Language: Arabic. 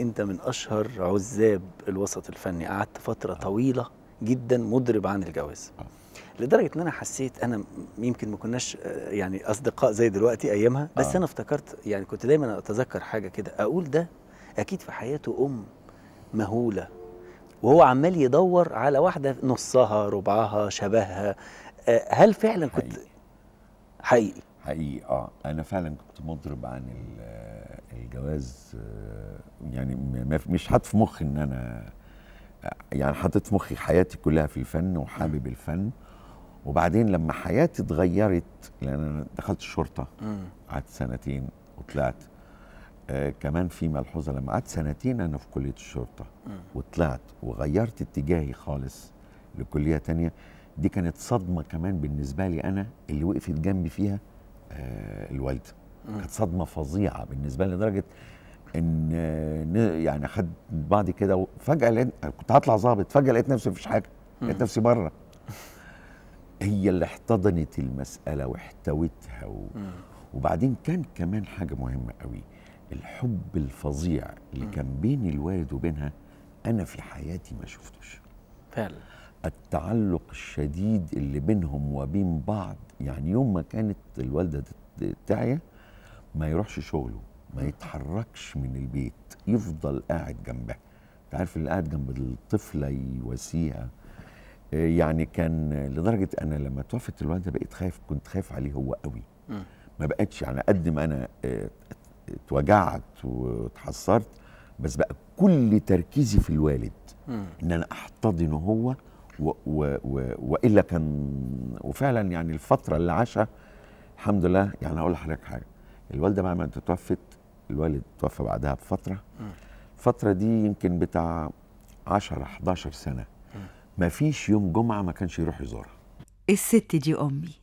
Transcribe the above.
انت من اشهر عزاب الوسط الفني قعدت فتره طويله جدا مضرب عن الجواز لدرجه ان انا حسيت انا يمكن ما كناش آه، يعني اصدقاء زي دلوقتي ايامها بس آه. انا افتكرت يعني كنت دايما اتذكر حاجه كده اقول ده اكيد في حياته ام مهوله وهو عمال يدور على واحده نصها ربعها شبهها آه، هل فعلا كنت حقيقي حقيقي حقيقي اه انا فعلا كنت مضرب عن الجواز آه، يعني مش حاطط في مخي ان انا يعني حاطط في مخي حياتي كلها في الفن وحابب الفن وبعدين لما حياتي اتغيرت لان انا دخلت الشرطه قعدت سنتين وطلعت آه كمان في ملحوظه لما قعدت سنتين انا في كليه الشرطه وطلعت وغيرت اتجاهي خالص لكليه تانية دي كانت صدمه كمان بالنسبه لي انا اللي وقفت جنبي فيها آه الوالده كانت صدمه فظيعه بالنسبه لي لدرجه ان يعني خد بعض كده وفجاه لقيت كنت هطلع ظابط فجاه لقيت نفسي مفيش حاجه لقيت نفسي بره هي اللي احتضنت المساله واحتوتها و... وبعدين كان كمان حاجه مهمه قوي الحب الفظيع اللي كان بين الوالد وبينها انا في حياتي ما شفتوش فعلا التعلق الشديد اللي بينهم وبين بعض يعني يوم ما كانت الوالده تعيا ما يروحش شغله ما يتحركش من البيت يفضل قاعد جنبها انت عارف اللي قاعد جنب الطفله يواسيها آه، يعني كان لدرجه انا لما توفت الوالده بقيت خايف كنت خايف عليه هو قوي ما بقتش يعني قد ما انا آه، اتوجعت واتحسرت بس بقى كل تركيزي في الوالد ان انا احتضنه هو و و و والا كان وفعلا يعني الفتره اللي عاشها الحمد لله يعني هقول لحضرتك حاجه الوالده بعد ما توفت الوالد توفى بعدها بفتره الفتره دي يمكن بتاع 10 11 سنه ما فيش يوم جمعه ما كانش يروح يزورها الست دي امي